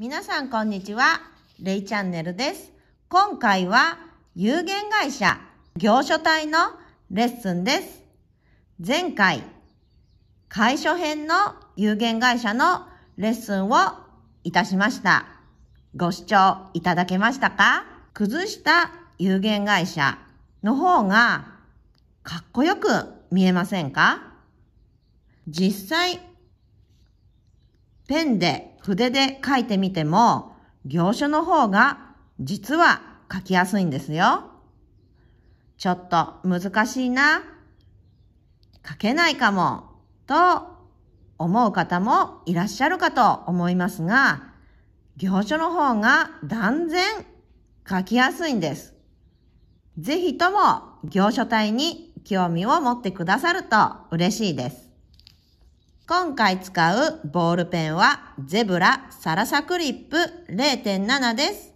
皆さんこんにちは。レイチャンネルです。今回は有限会社業所体のレッスンです。前回、会所編の有限会社のレッスンをいたしました。ご視聴いただけましたか崩した有限会社の方がかっこよく見えませんか実際ペンで、筆で書いてみても、行書の方が実は書きやすいんですよ。ちょっと難しいな。書けないかも。と思う方もいらっしゃるかと思いますが、行書の方が断然書きやすいんです。ぜひとも行書体に興味を持ってくださると嬉しいです。今回使うボールペンはゼブラサラサクリップ0.7です。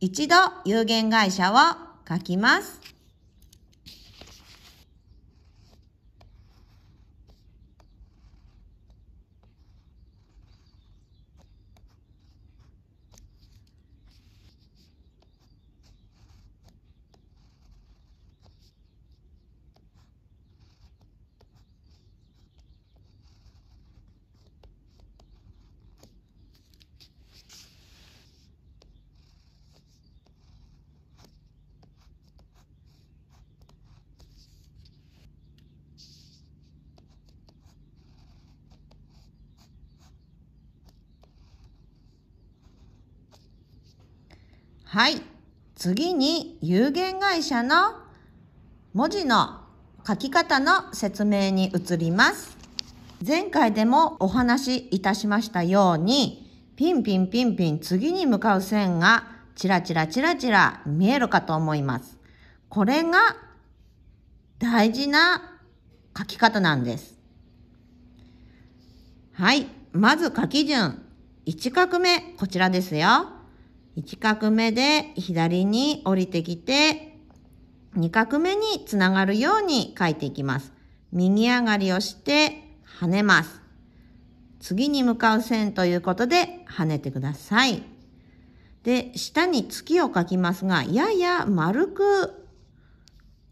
一度有限会社を書きます。はい。次に有限会社の文字の書き方の説明に移ります。前回でもお話しいたしましたように、ピンピンピンピン次に向かう線がチラチラチラチラ見えるかと思います。これが大事な書き方なんです。はい。まず書き順。1画目、こちらですよ。1画目で左に降りてきて、2画目につながるように書いていきます。右上がりをして跳ねます。次に向かう線ということで跳ねてください。で、下に月を書きますが、やや丸く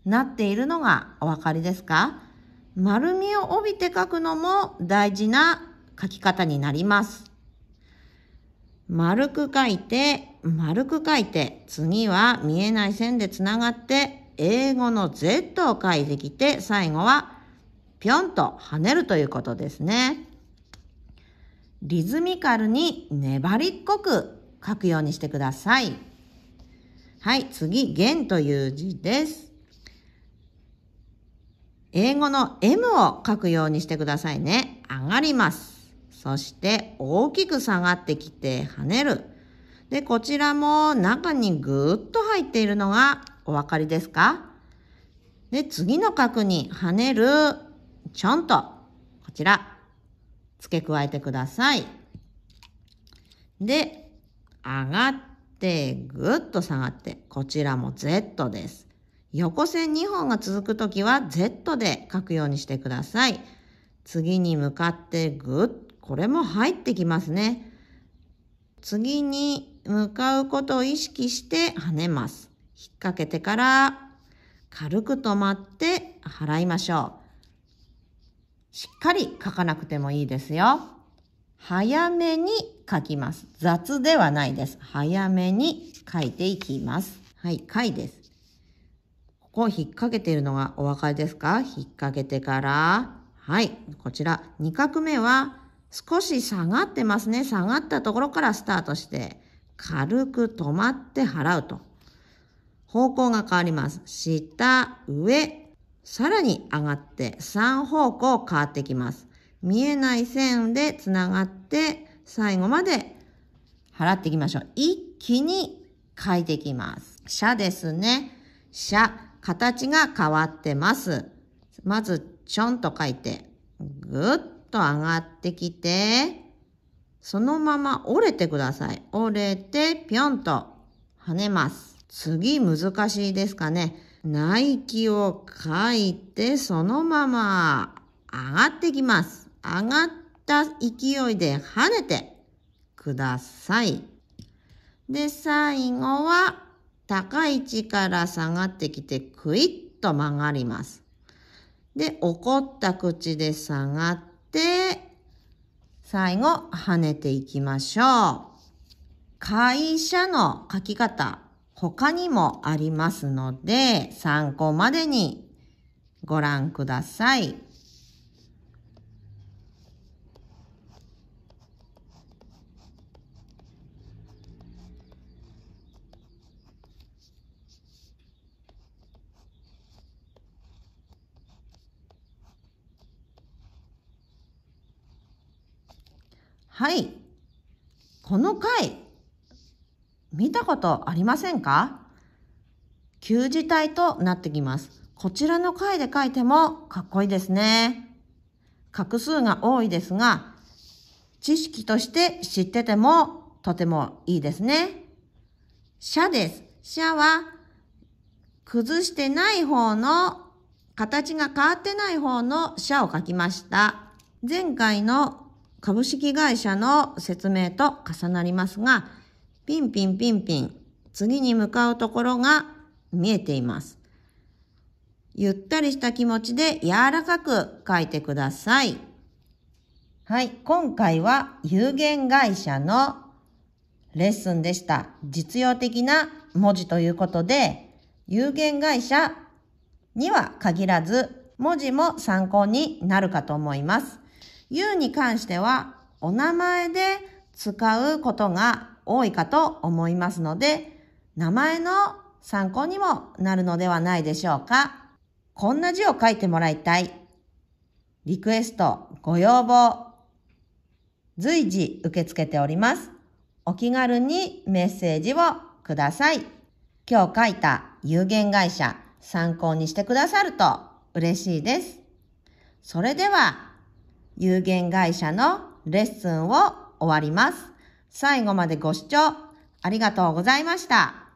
なっているのがお分かりですか丸みを帯びて書くのも大事な書き方になります。丸く書いて、丸く書いて、次は見えない線でつながって、英語の Z を書いてきて、最後はぴょんと跳ねるということですね。リズミカルに粘りっこく書くようにしてください。はい、次、弦という字です。英語の M を書くようにしてくださいね。上がります。そして大きく下がってきて跳ねる。で、こちらも中にぐーっと入っているのがお分かりですかで、次の角に跳ねる、ちょんと、こちら、付け加えてください。で、上がって、ぐっと下がって、こちらも Z です。横線2本が続くときは Z で書くようにしてください。次に向かってぐっこれも入ってきますね。次に向かうことを意識して跳ねます。引っ掛けてから軽く止まって払いましょう。しっかり書かなくてもいいですよ。早めに書きます。雑ではないです。早めに書いていきます。はい、回です。ここを引っ掛けているのがお分かりですか引っ掛けてから、はい、こちら2画目は少し下がってますね。下がったところからスタートして、軽く止まって払うと。方向が変わります。下、上、さらに上がって3方向変わってきます。見えない線でつながって、最後まで払っていきましょう。一気に書いていきます。車ですね。車、形が変わってます。まず、ちょんと書いて、ぐっと上がってきて、そのまま折れてください。折れて、ぴょんと跳ねます。次難しいですかね。ナイキを書いて、そのまま上がってきます。上がった勢いで跳ねてください。で、最後は高い位置から下がってきてクイッと曲がります。で、怒った口で下がっ、最後、跳ねていきましょう。会社の書き方、他にもありますので、参考までにご覧ください。はい。この回、見たことありませんか旧字体となってきます。こちらの回で書いてもかっこいいですね。画数が多いですが、知識として知っててもとてもいいですね。社です。社は崩してない方の、形が変わってない方の社を書きました。前回の株式会社の説明と重なりますが、ピンピンピンピン、次に向かうところが見えています。ゆったりした気持ちで柔らかく書いてください。はい、今回は有限会社のレッスンでした。実用的な文字ということで、有限会社には限らず、文字も参考になるかと思います。You に関してはお名前で使うことが多いかと思いますので、名前の参考にもなるのではないでしょうか。こんな字を書いてもらいたい。リクエスト、ご要望、随時受け付けております。お気軽にメッセージをください。今日書いた有限会社参考にしてくださると嬉しいです。それでは有限会社のレッスンを終わります。最後までご視聴ありがとうございました。